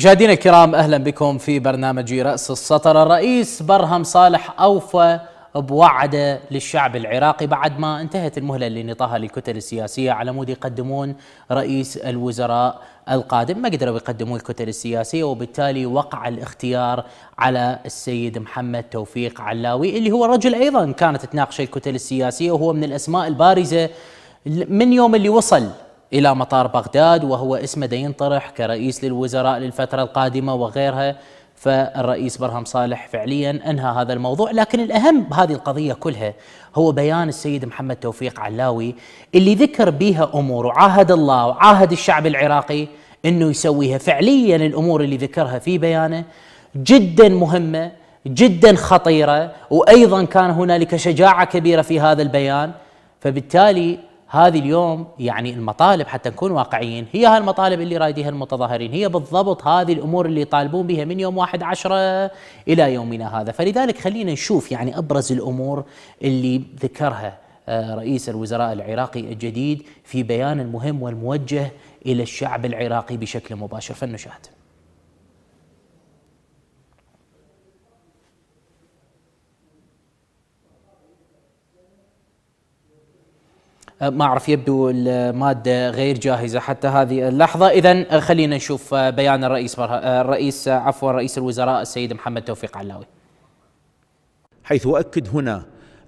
مشاهدينا الكرام اهلا بكم في برنامج راس السطر الرئيس برهم صالح اوفى بوعده للشعب العراقي بعد ما انتهت المهله اللي نطاها للكتل السياسيه على مود يقدمون رئيس الوزراء القادم ما قدروا يقدموا الكتل السياسيه وبالتالي وقع الاختيار على السيد محمد توفيق علاوي اللي هو رجل ايضا كانت تناقشه الكتل السياسيه وهو من الاسماء البارزه من يوم اللي وصل إلى مطار بغداد وهو اسمه ينطرح كرئيس للوزراء للفترة القادمة وغيرها فالرئيس برهم صالح فعليا انهى هذا الموضوع لكن الاهم بهذه القضيه كلها هو بيان السيد محمد توفيق علاوي اللي ذكر بها امور وعاهد الله وعاهد الشعب العراقي انه يسويها فعليا الامور اللي ذكرها في بيانه جدا مهمه جدا خطيره وايضا كان هنالك شجاعه كبيره في هذا البيان فبالتالي هذه اليوم يعني المطالب حتى نكون واقعيين هي هاي المطالب اللي رايديها المتظاهرين هي بالضبط هذه الامور اللي يطالبون بها من يوم واحد عشرة الى يومنا هذا فلذلك خلينا نشوف يعني ابرز الامور اللي ذكرها آه، رئيس الوزراء العراقي الجديد في بيان المهم والموجه الى الشعب العراقي بشكل مباشر فلنشاهد أه، ما أعرف يبدو المادة غير جاهزة حتى هذه اللحظة إذا أه، خلينا نشوف أه، بيان الرئيس بره... الرئيس عفوا رئيس الوزراء السيد محمد توفيق علاوي حيث أؤكد هنا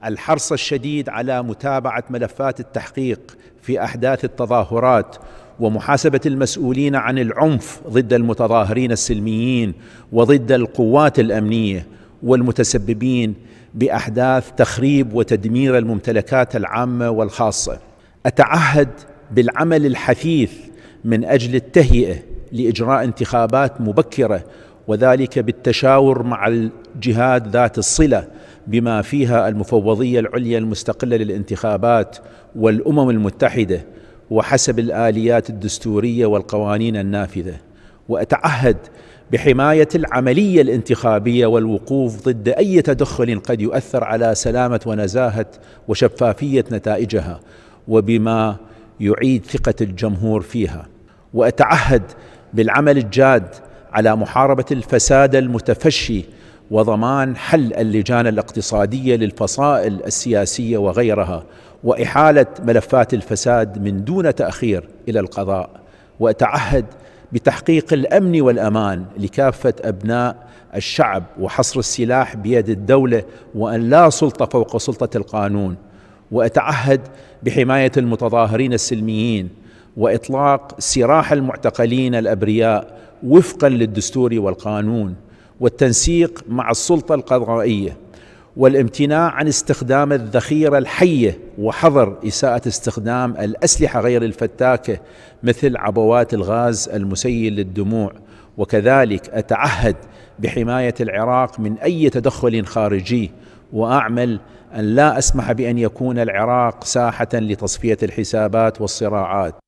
الحرص الشديد على متابعة ملفات التحقيق في أحداث التظاهرات ومحاسبة المسؤولين عن العنف ضد المتظاهرين السلميين وضد القوات الأمنية والمتسببين باحداث تخريب وتدمير الممتلكات العامه والخاصه اتعهد بالعمل الحثيث من اجل التهيئه لاجراء انتخابات مبكره وذلك بالتشاور مع الجهات ذات الصله بما فيها المفوضيه العليا المستقله للانتخابات والامم المتحده وحسب الاليات الدستوريه والقوانين النافذه واتعهد بحمايه العمليه الانتخابيه والوقوف ضد اي تدخل قد يؤثر على سلامه ونزاهه وشفافيه نتائجها وبما يعيد ثقه الجمهور فيها واتعهد بالعمل الجاد على محاربه الفساد المتفشي وضمان حل اللجان الاقتصاديه للفصائل السياسيه وغيرها واحاله ملفات الفساد من دون تاخير الى القضاء واتعهد بتحقيق الامن والامان لكافه ابناء الشعب وحصر السلاح بيد الدوله وان لا سلطه فوق سلطه القانون واتعهد بحمايه المتظاهرين السلميين واطلاق سراح المعتقلين الابرياء وفقا للدستور والقانون والتنسيق مع السلطه القضائيه والامتناع عن استخدام الذخيره الحيه وحظر اساءه استخدام الاسلحه غير الفتاكه مثل عبوات الغاز المسيل للدموع وكذلك اتعهد بحمايه العراق من اي تدخل خارجي واعمل ان لا اسمح بان يكون العراق ساحه لتصفيه الحسابات والصراعات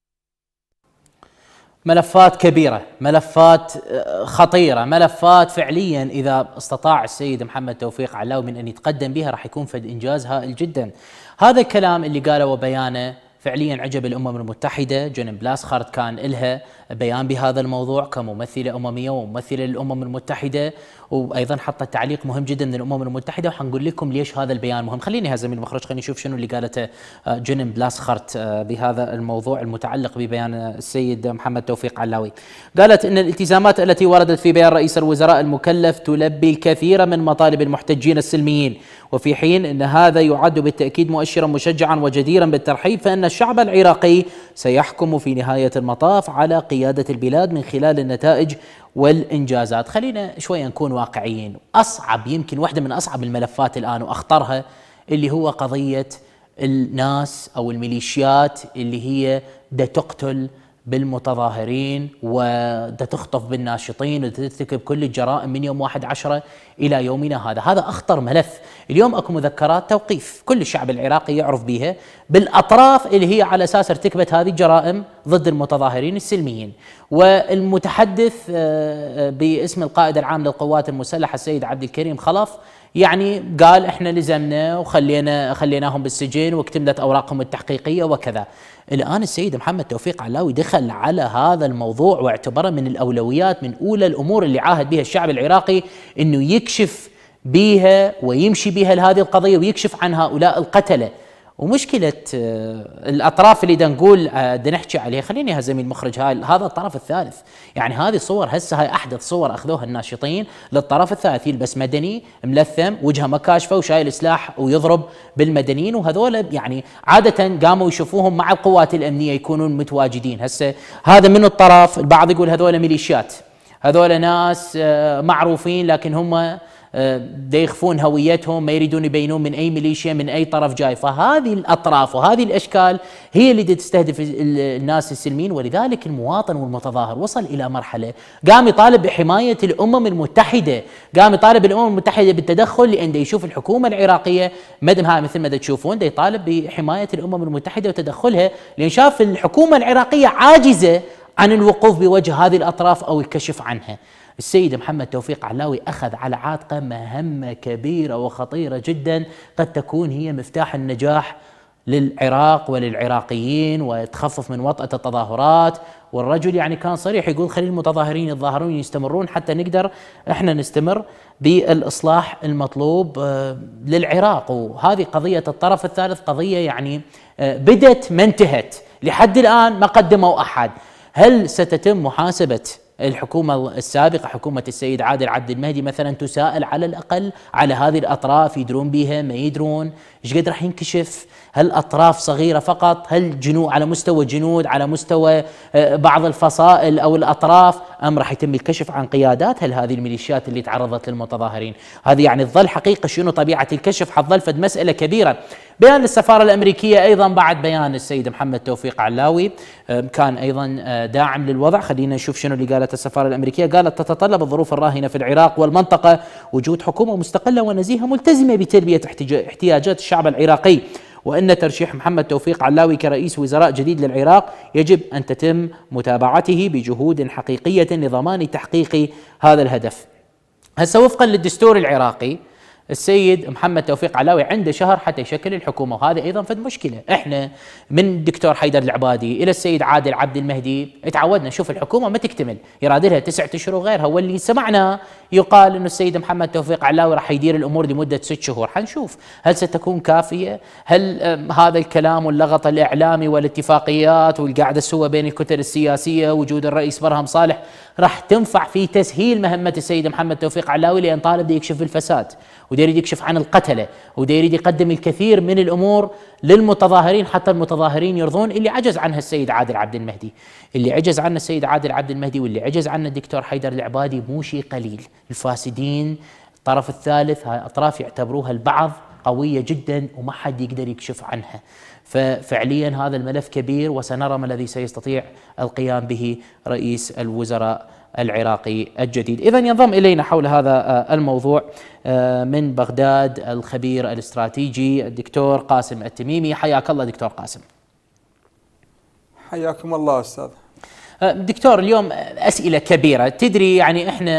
ملفات كبيره، ملفات آه، خطيره، ملفات فعليا اذا استطاع السيد محمد توفيق علاوي من ان يتقدم بها راح يكون فد انجاز هائل جدا. هذا الكلام اللي قاله وبيانه فعليا عجب الامم المتحده، جون بلاسخارد كان الها بيان بهذا الموضوع كممثله امميه وممثله للامم المتحده وايضا حطت تعليق مهم جدا من الامم المتحده وحنقول لكم ليش هذا البيان مهم خليني من المخرج خليني نشوف شنو اللي قالته آه، جنم بلاسخرت آه، بهذا الموضوع المتعلق ببيان آه، السيد محمد توفيق علاوي قالت ان الالتزامات التي وردت في بيان رئيس الوزراء المكلف تلبي الكثير من مطالب المحتجين السلميين وفي حين ان هذا يعد بالتاكيد مؤشرا مشجعا وجديرا بالترحيب فان الشعب العراقي سيحكم في نهايه المطاف على قيادة البلاد من خلال النتائج والإنجازات خلينا شوية نكون واقعيين أصعب يمكن واحدة من أصعب الملفات الآن وأخطرها اللي هو قضية الناس أو الميليشيات اللي هي دا تقتل بالمتظاهرين وتخطف بالناشطين وتتكب كل الجرائم من يوم واحد عشرة إلى يومنا هذا هذا أخطر ملف اليوم أكو مذكرات توقيف كل الشعب العراقي يعرف بها بالأطراف اللي هي على أساس ارتكبت هذه الجرائم ضد المتظاهرين السلميين والمتحدث آه، آه، باسم القائد العام للقوات المسلحة السيد عبد الكريم خلف يعني قال احنا لزمنا وخلينا خليناهم بالسجن واكتملت اوراقهم التحقيقيه وكذا. الان السيد محمد توفيق علاوي دخل على هذا الموضوع واعتبره من الاولويات من اولى الامور اللي عاهد بها الشعب العراقي انه يكشف بها ويمشي بها لهذه القضيه ويكشف عن هؤلاء القتله. ومشكله آه، الاطراف اللي دنقول نقول آه، دا نحكي عليها خليني يا زميل مخرج هاي هذا الطرف الثالث يعني هذه صور هسه هاي احدث صور اخذوها الناشطين للطرف الثالث يلبس مدني ملثم وجهه مكاشفه وشايل سلاح ويضرب بالمدنيين وهذول يعني عاده قاموا يشوفوهم مع القوات الامنيه يكونون متواجدين هسه هذا من الطرف البعض يقول هذول ميليشيات هذول ناس آه، معروفين لكن هم يخفون هويتهم ما يريدون يبينون من اي ميليشيا من اي طرف جاي فهذه الاطراف وهذه الاشكال هي اللي تستهدف الناس السلميين ولذلك المواطن والمتظاهر وصل الى مرحله قام يطالب بحمايه الامم المتحده قام يطالب الامم المتحده بالتدخل لان يشوف الحكومه العراقيه مدمها مثل ما تشوفون يطالب بحمايه الامم المتحده وتدخلها لان شاف الحكومه العراقيه عاجزه عن الوقوف بوجه هذه الاطراف او الكشف عنها السيد محمد توفيق علاوي أخذ على عاتقه مهمة كبيرة وخطيرة جدا قد تكون هي مفتاح النجاح للعراق وللعراقيين وتخفف من وطأة التظاهرات والرجل يعني كان صريح يقول خلي المتظاهرين يتظاهرون يستمرون حتى نقدر احنا نستمر بالإصلاح المطلوب آه، للعراق وهذه قضية الطرف الثالث قضية يعني آه، بدت ما انتهت لحد الآن ما قدموا أحد هل ستتم محاسبة الحكومة السابقة حكومة السيد عادل عبد المهدي مثلا تساءل على الأقل على هذه الأطراف يدرون بها ما يدرون ايش قد راح ينكشف هل اطراف صغيره فقط هل جنو على مستوى جنود على مستوى آه، بعض الفصائل او الاطراف ام راح يتم الكشف عن قيادات هل هذه الميليشيات اللي تعرضت للمتظاهرين هذه يعني تظل حقيقه شنو طبيعه الكشف حتظل فد مساله كبيره بيان السفارة الامريكيه ايضا بعد بيان السيد محمد توفيق علاوي كان ايضا آه، داعم للوضع خلينا نشوف شنو اللي قالت السفاره الامريكيه قالت تتطلب الظروف الراهنه في العراق والمنطقه وجود حكومه مستقله ونزيهه ملتزمه بتلبيه احتياجات الشعب الشعب العراقي وان ترشيح محمد توفيق علاوي كرئيس وزراء جديد للعراق يجب ان تتم متابعته بجهود حقيقيه لضمان تحقيق هذا الهدف. هسه وفقا للدستور العراقي السيد محمد توفيق علاوي عنده شهر حتى يشكل الحكومه وهذا ايضا فد مشكله احنا من دكتور حيدر العبادي الى السيد عادل عبد المهدي تعودنا نشوف الحكومه ما تكتمل يراد لها تسعة اشهر وغيرها واللي سمعنا يقال أن السيد محمد توفيق علاوي راح يدير الامور لمده ست شهور حنشوف هل ستكون كافيه هل هذا الكلام واللغط الاعلامي والاتفاقيات والقاعدة السوى بين الكتل السياسيه وجود الرئيس برهم صالح راح تنفع في تسهيل مهمه السيد محمد توفيق علاوي لان طالب يكشف الفساد وداير يريد يكشف عن القتلة وداير يريد يقدم الكثير من الأمور للمتظاهرين حتى المتظاهرين يرضون اللي عجز عنها السيد عادل عبد المهدي اللي عجز عنه السيد عادل عبد المهدي واللي عجز عنه الدكتور حيدر العبادي مو شيء قليل الفاسدين الطرف الثالث هاي أطراف يعتبروها البعض قوية جدا وما حد يقدر يكشف عنها ففعليا هذا الملف كبير وسنرى ما الذي سيستطيع القيام به رئيس الوزراء العراقي الجديد إذا ينضم إلينا حول هذا آه، الموضوع آه، من بغداد الخبير الاستراتيجي الدكتور قاسم التميمي حياك الله دكتور قاسم حياكم الله أستاذ أه، دكتور اليوم أسئلة كبيرة تدري يعني إحنا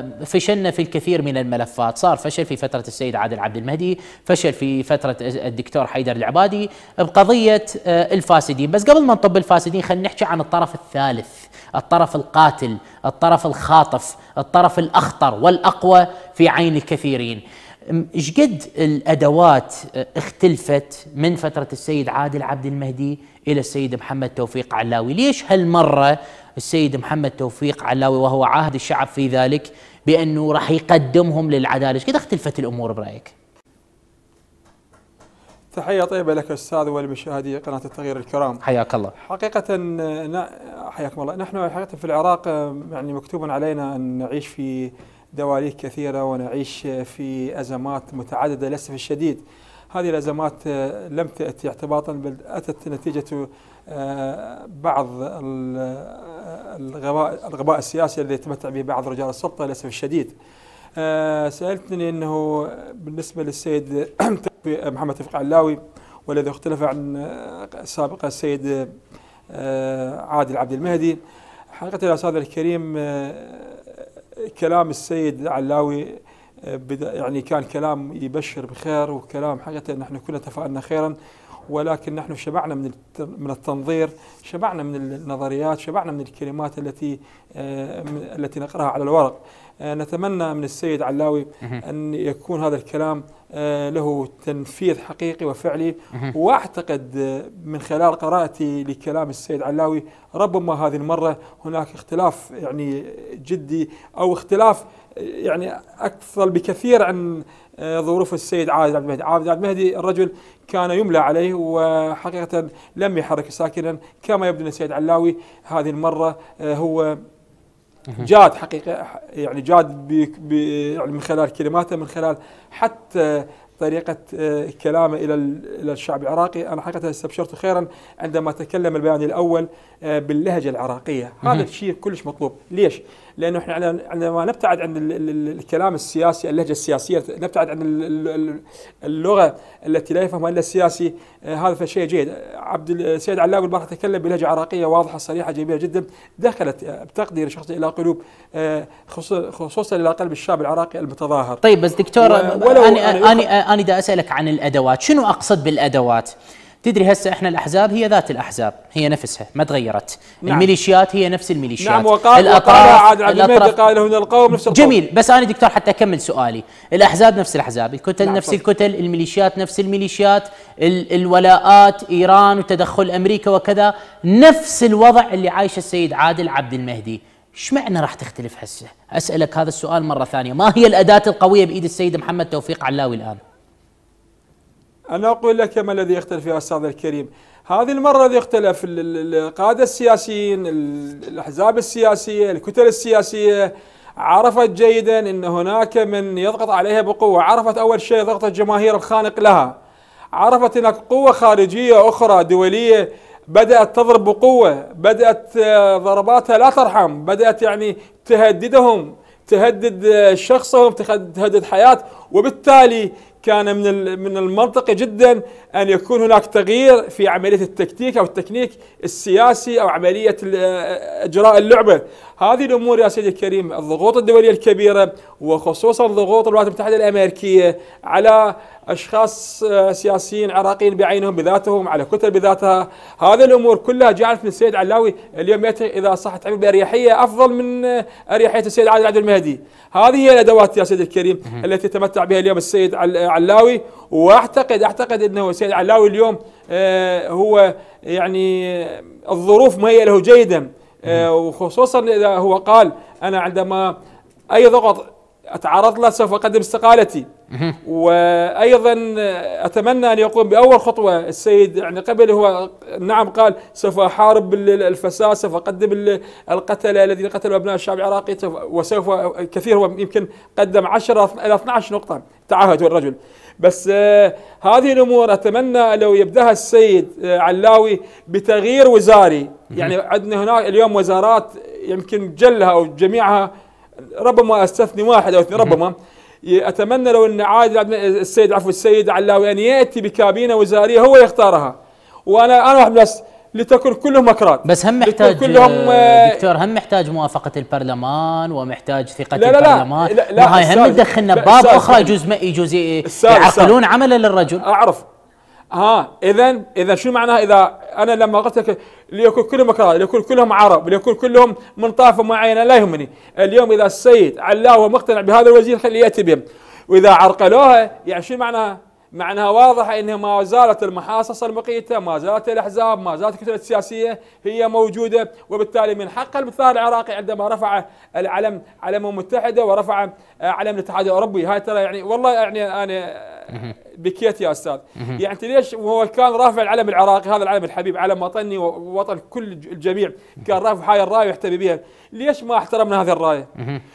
أه، فشلنا في الكثير من الملفات صار فشل في فترة السيد عادل عبد المهدي فشل في فترة الدكتور حيدر العبادي بقضية أه، الفاسدين بس قبل ما نطب الفاسدين خلينا نحكي عن الطرف الثالث الطرف القاتل الطرف الخاطف الطرف الأخطر والأقوى في عين الكثيرين ايش قد الادوات أه، اختلفت من فتره السيد عادل عبد المهدي الى السيد محمد توفيق علاوي، ليش هالمره السيد محمد توفيق علاوي وهو عاهد الشعب في ذلك بانه راح يقدمهم للعداله، ايش قد اختلفت الامور برايك؟ تحية طيبة لك أستاذ ولمشاهدي قناة التغيير الكرام حياك الله حقيقة حياكم الله نحن حقيقة في العراق يعني مكتوب علينا أن نعيش في دواليك كثيرة ونعيش في أزمات متعددة للأسف الشديد هذه الأزمات آه، لم تأتي اعتباطا بل أتت نتيجة آه، بعض آه، الغباء, الغباء السياسي الذي يتمتع به بعض رجال السلطة للأسف الشديد سألتني أنه بالنسبة للسيد محمد تفق علاوي والذي اختلف عن سابق السيد عادل عبد المهدي حقيقة الأستاذ الكريم كلام السيد العلاوي آه، يعني كان كلام يبشر بخير وكلام حقيقة نحن كلنا تفائلنا خيرا ولكن نحن شبعنا من من التنظير، شبعنا من النظريات، شبعنا من الكلمات التي آه، التي نقراها على الورق. آه، نتمنى من السيد علاوي أن يكون هذا الكلام آه، له تنفيذ حقيقي وفعلي واعتقد آه، من خلال قراءتي لكلام السيد علاوي ربما هذه المره هناك اختلاف يعني جدي او اختلاف يعني اكثر بكثير عن ظروف السيد عادل عبد المهدي، عادل عبد المهدي الرجل كان يملى عليه وحقيقه لم يحرك ساكنا كما يبدو ان السيد علاوي هذه المره هو جاد حقيقه يعني جاد بي بي يعني من خلال كلماته من خلال حتى طريقة آه، كلامه إلى إلى الشعب العراقي أنا حقيقة استبشرت خيرا عندما تكلم البيان الأول آه، باللهجة العراقية هذا الشيء كلش مطلوب ليش؟ لانه احنا عندما نبتعد عن الكلام السياسي اللهجه السياسيه نبتعد عن اللغه التي لا يفهمها الا السياسي آه، هذا فشيء جيد عبد السيد علاق البارحه تكلم بلهجه عراقيه واضحه صريحه جميله جدا دخلت آه، بتقدير شخص الى قلوب آه، خصوصا الى قلب الشاب العراقي المتظاهر طيب بس دكتور انا انا انا اسالك عن الادوات شنو اقصد بالادوات؟ تدري هسه احنا الاحزاب هي ذات الاحزاب هي نفسها ما تغيرت نعم. الميليشيات هي نفس الميليشيات نعم وقال الاطراف وقال عبد قال هنا القوم نفس القوم جميل بس انا دكتور حتى اكمل سؤالي الاحزاب نفس الاحزاب الكتل نعم نفس فضل. الكتل الميليشيات نفس الميليشيات ال الولاءات ايران وتدخل امريكا وكذا نفس الوضع اللي عايشه السيد عادل عبد المهدي ايش معنى راح تختلف هسه اسالك هذا السؤال مره ثانيه ما هي الاداه القويه بايد السيد محمد توفيق علاوي الان أنا أقول لك ما الذي يختلف يا أستاذ الكريم هذه المرة الذي اختلف القادة السياسيين الأحزاب السياسية الكتل السياسية عرفت جيدا أن هناك من يضغط عليها بقوة عرفت أول شيء ضغط الجماهير الخانق لها عرفت هناك قوة خارجية أخرى دولية بدأت تضرب بقوة بدأت آه، ضرباتها لا ترحم بدأت يعني تهددهم تهدد آه، شخصهم تهدد حياة وبالتالي كان من من المنطقي جدا ان يكون هناك تغيير في عمليه التكتيك او التكنيك السياسي او عمليه آه، اجراء اللعبه، هذه الامور يا سيدي الكريم الضغوط الدوليه الكبيره وخصوصا ضغوط الولايات المتحده الامريكيه على اشخاص آه، سياسيين عراقيين بعينهم بذاتهم على كتل بذاتها هذه الامور كلها جعلت من السيد علاوي اليوم ياتي اذا صح تعبير باريحيه افضل من آه، اريحيه السيد عادل عبد المهدي هذه هي الادوات يا سيدي الكريم التي تمتع بها اليوم السيد آه، علاوي واعتقد اعتقد انه السيد علاوي اليوم هو يعني الظروف هي له جيدا وخصوصا اذا هو قال انا عندما اي ضغط اتعرض له سوف اقدم استقالتي وايضا اتمنى ان يقوم باول خطوه السيد يعني قبل هو نعم قال سوف احارب الفساد سوف اقدم القتله الذين قتلوا ابناء الشعب العراقي وسوف كثير هو يمكن قدم 10 الى 12 نقطه تعهد الرجل بس آه، هذه الامور اتمنى لو يبداها السيد آه، علاوي بتغيير وزاري يعني عندنا هناك اليوم وزارات يمكن جلها او جميعها ربما استثني واحد او اثنين ربما اتمنى لو ان عادل السيد عفوا السيد علاوي ان ياتي بكابينه وزاريه هو يختارها وانا انا واحد بس لتكن كلهم اكراد بس هم محتاج كلهم آه، آه، دكتور هم محتاج موافقه البرلمان ومحتاج ثقه لا لا البرلمان لا لا, لا هاي هم تدخلنا باب اخرى يجوز يجوز يعقلون عمله للرجل اعرف ها اذا اذا شو معناها اذا انا لما قلت لك ليكون كلهم اكراد ليكون كلهم عرب ليكون كلهم من طائفه معينه لا يهمني اليوم اذا السيد علاوه مقتنع بهذا الوزير خليه ياتي بهم واذا عرقلوها يعني شو معناها؟ معناها واضحه انها ما زالت المحاصصه المقيته، ما زالت الاحزاب، ما زالت الكتله السياسيه هي موجوده وبالتالي من حق المثال العراقي عندما رفع العلم علم المتحده ورفع علم الاتحاد الاوروبي، هاي ترى يعني والله يعني انا بكيت يا استاذ يعني انت ليش هو كان رافع العلم العراقي هذا العلم الحبيب علم وطني ووطن كل الجميع كان رافع هاي الرايه ويحتمي بها ليش ما احترمنا هذه الرايه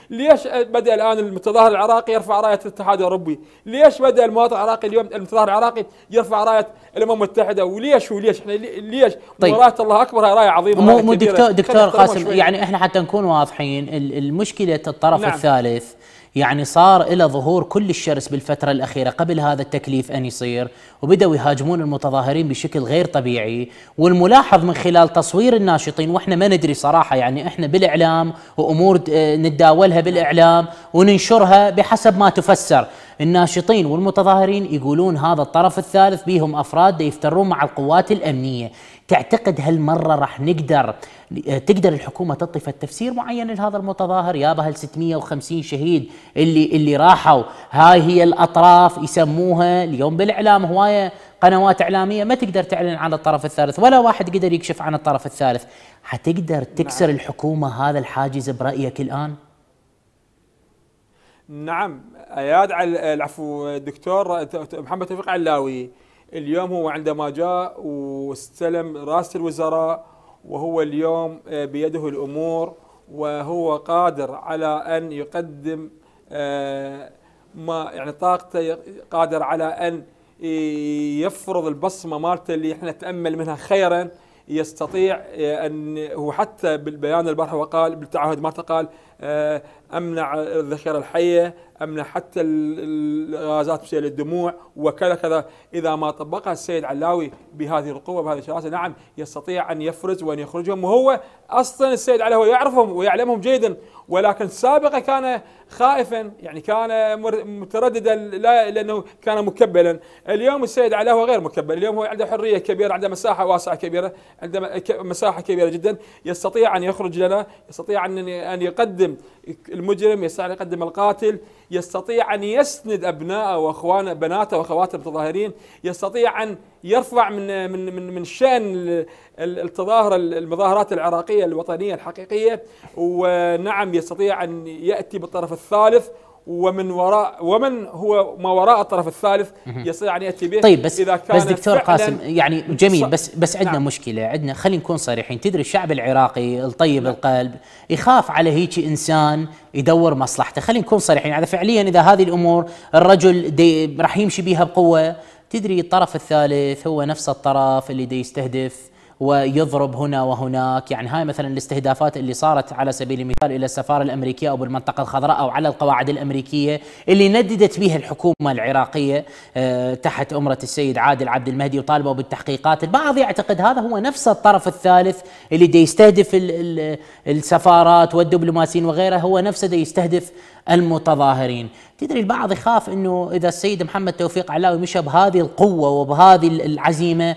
ليش بدا الان المتظاهر العراقي يرفع رايه الاتحاد الاوروبي ليش بدا المواطن العراقي اليوم المتظاهر العراقي يرفع رايه الامم المتحده وليش وليش احنا ليش طيب. مباراه الله اكبر هاي رايه عظيمه مو مو دكتور دكتور قاسم يعني احنا حتى نكون واضحين المشكله الطرف نعم. الثالث يعني صار إلى ظهور كل الشرس بالفترة الأخيرة قبل هذا التكليف أن يصير وبدأوا يهاجمون المتظاهرين بشكل غير طبيعي والملاحظ من خلال تصوير الناشطين وإحنا ما ندري صراحة يعني إحنا بالإعلام وأمور نتداولها بالإعلام وننشرها بحسب ما تفسر الناشطين والمتظاهرين يقولون هذا الطرف الثالث بيهم افراد يفترون مع القوات الامنيه تعتقد هالمره راح نقدر تقدر الحكومه تطفي تفسير معين لهذا المتظاهر يابا هال 650 شهيد اللي اللي راحوا هاي هي الاطراف يسموها اليوم بالاعلام هوايه قنوات اعلاميه ما تقدر تعلن عن الطرف الثالث ولا واحد قدر يكشف عن الطرف الثالث حتقدر تكسر نعم. الحكومه هذا الحاجز برايك الان نعم اياد العفو الدكتور محمد توفيق علاوي اليوم هو عندما جاء واستلم رئاسه الوزراء وهو اليوم آه، بيده الامور وهو قادر على ان يقدم آه، ما يعني طاقته قادر على ان آه، يفرض البصمه مالته اللي احنا نتامل منها خيرا يستطيع ان هو حتى بالبيان البارحه وقال بالتعهد مالته قال امنع الذخيره الحيه امنع حتى الغازات مسيل الدموع وكذا كذا اذا ما طبقها السيد علاوي بهذه القوه بهذه الشراسه نعم يستطيع ان يفرز وان يخرجهم وهو اصلا السيد علاوي يعرفهم ويعلمهم جيدا ولكن سابقا كان خائفا يعني كان مترددا لا لانه كان مكبلا اليوم السيد علاء هو غير مكبل اليوم هو عنده حريه كبيره عنده مساحه واسعه كبيره عنده مساحه كبيره جدا يستطيع ان يخرج لنا يستطيع ان ان يقدم المجرم يستطيع ان يقدم القاتل يستطيع ان يسند ابنائه واخوانه بناته واخواته المتظاهرين يستطيع ان يرفع من من من من شان التظاهره المظاهرات العراقيه الوطنيه الحقيقيه ونعم يستطيع ان ياتي بالطرف الثالث ومن وراء ومن هو ما وراء الطرف الثالث يستطيع ان ياتي به طيب بس إذا كان بس دكتور قاسم يعني جميل بس بس عندنا نعم مشكله عندنا خلينا نكون صريحين تدري الشعب العراقي الطيب نعم القلب يخاف على هيك انسان يدور مصلحته خلينا نكون صريحين هذا فعليا اذا هذه الامور الرجل راح يمشي بها بقوه تدري الطرف الثالث هو نفس الطرف اللي دي يستهدف ويضرب هنا وهناك يعني هاي مثلا الاستهدافات اللي صارت على سبيل المثال إلى السفارة الأمريكية أو بالمنطقة الخضراء أو على القواعد الأمريكية اللي نددت بها الحكومة العراقية آه، تحت أمرة السيد عادل عبد المهدي وطالبوا بالتحقيقات البعض يعتقد هذا هو نفس الطرف الثالث اللي دي يستهدف السفارات والدبلوماسيين وغيره هو نفسه دي يستهدف المتظاهرين تدري البعض يخاف انه اذا السيد محمد توفيق علاوي مشى بهذه القوه وبهذه العزيمه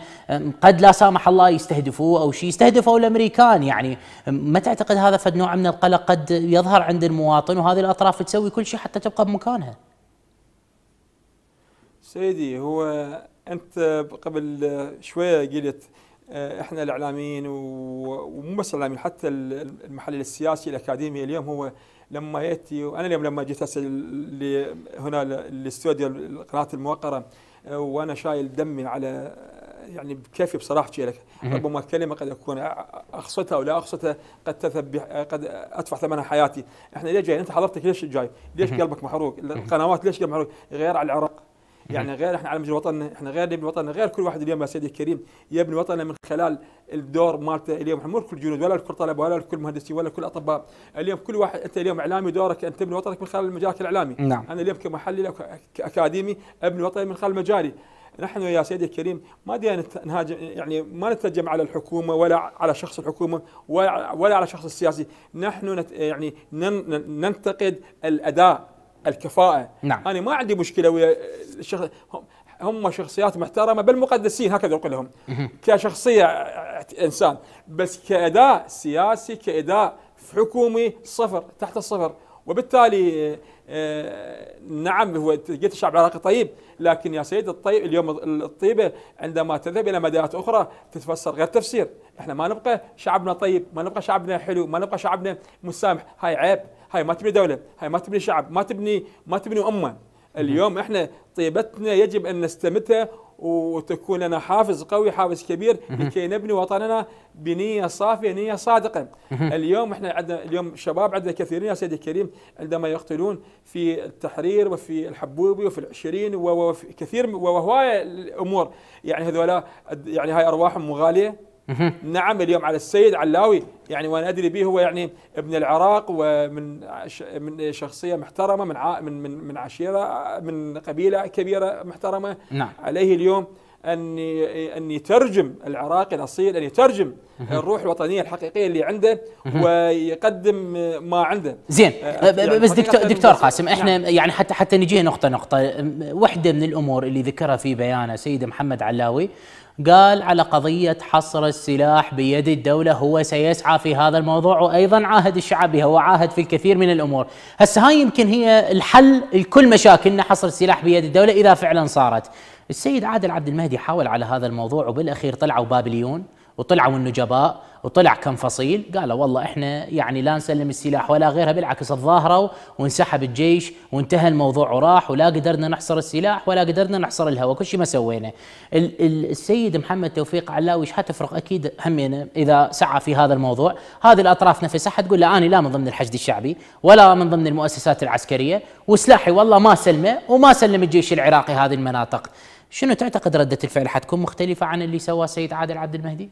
قد لا سامح الله يستهدفوه او شيء يستهدفوا الامريكان يعني ما تعتقد هذا فد نوع من القلق قد يظهر عند المواطن وهذه الاطراف تسوي كل شيء حتى تبقى بمكانها سيدي هو انت قبل شويه قلت آه، احنا الاعلاميين ومو بس الاعلاميين حتى المحلل السياسي الاكاديمي اليوم هو لما ياتي وانا اليوم لما جيت هسه هنا الاستوديو القناه الموقره آه، وانا شايل دمي على يعني بكيفي بصراحه لك ربما كلمه قد اكون اقصتها او لا اقصتها قد تذهب قد ادفع ثمنها حياتي، احنا ليش جايين؟ انت حضرتك ليش جاي؟ ليش قلبك محروق؟ القنوات ليش قلبك محروق؟ غير على العراق يعني غير احنا على مجال وطننا احنا غير نبني وطننا غير كل واحد اليوم يا سيدي الكريم يبني وطننا من خلال الدور مالته اليوم مو كل جنود ولا كل طلبه ولا كل مهندسين ولا كل اطباء اليوم كل واحد انت اليوم اعلامي دورك ان تبني وطنك من خلال مجالك الاعلامي نعم. انا اليوم كمحلل كاكاديمي ابني وطني من خلال مجالي نحن يا سيدي الكريم ما دينا نهاجم يعني ما نتهجم على الحكومه ولا على شخص الحكومه ولا على شخص السياسي، نحن نت يعني ننتقد الاداء الكفاءه نعم. انا ما عندي مشكله ويا الشخص هم شخصيات محترمه بل مقدسين هكذا اقول لهم كشخصيه انسان بس كاداء سياسي كاداء حكومي صفر تحت الصفر وبالتالي آه، نعم هو قلت الشعب العراقي طيب لكن يا سيد الطيب اليوم الطيبه عندما تذهب الى مدارات اخرى تتفسر غير تفسير احنا ما نبقى شعبنا طيب ما نبقى شعبنا حلو ما نبقى شعبنا مسامح هاي عيب هاي ما تبني دوله هاي ما تبني شعب ما تبني ما تبني امه اليوم احنا طيبتنا يجب ان نستمتها وتكون لنا حافز قوي حافز كبير لكي نبني وطننا بنيه صافيه نيه صادقه اليوم احنا عندنا اليوم شباب عندنا كثيرين يا سيدي الكريم عندما يقتلون في التحرير وفي الحبوبي وفي العشرين وكثير وهوايه الامور يعني هذولا يعني هاي ارواحهم غاليه نعم اليوم على السيد علاوي يعني وانا ادري به هو يعني ابن العراق ومن من شخصيه محترمه من من من من عشيره من قبيله كبيره محترمه نعم. عليه اليوم ان ان يترجم العراقي الاصيل ان يترجم الروح الوطنيه الحقيقيه اللي عنده ويقدم ما عنده زين يعني بس دكتور, دكتور قاسم احنا نعم. يعني حتى حتى نجي نقطه نقطه واحده من الامور اللي ذكرها في بيانه سيد محمد علاوي قال على قضية حصر السلاح بيد الدولة هو سيسعى في هذا الموضوع وأيضا عاهد الشعب هو عاهد في الكثير من الأمور هسه هاي يمكن هي الحل لكل مشاكلنا حصر السلاح بيد الدولة إذا فعلا صارت السيد عادل عبد المهدي حاول على هذا الموضوع وبالأخير طلعوا بابليون وطلعوا النجباء وطلع كم فصيل قالوا والله احنا يعني لا نسلم السلاح ولا غيرها بالعكس تظاهروا وانسحب الجيش وانتهى الموضوع وراح ولا قدرنا نحصر السلاح ولا قدرنا نحصر الهواء كل شيء ما سوينا السيد محمد توفيق علاوي ايش حتفرق اكيد همينا اذا سعى في هذا الموضوع هذه الاطراف نفسها حتقول لا انا لا من ضمن الحشد الشعبي ولا من ضمن المؤسسات العسكريه وسلاحي والله ما سلمه وما سلم الجيش العراقي هذه المناطق شنو تعتقد رده الفعل حتكون مختلفه عن اللي سواه السيد عادل عبد المهدي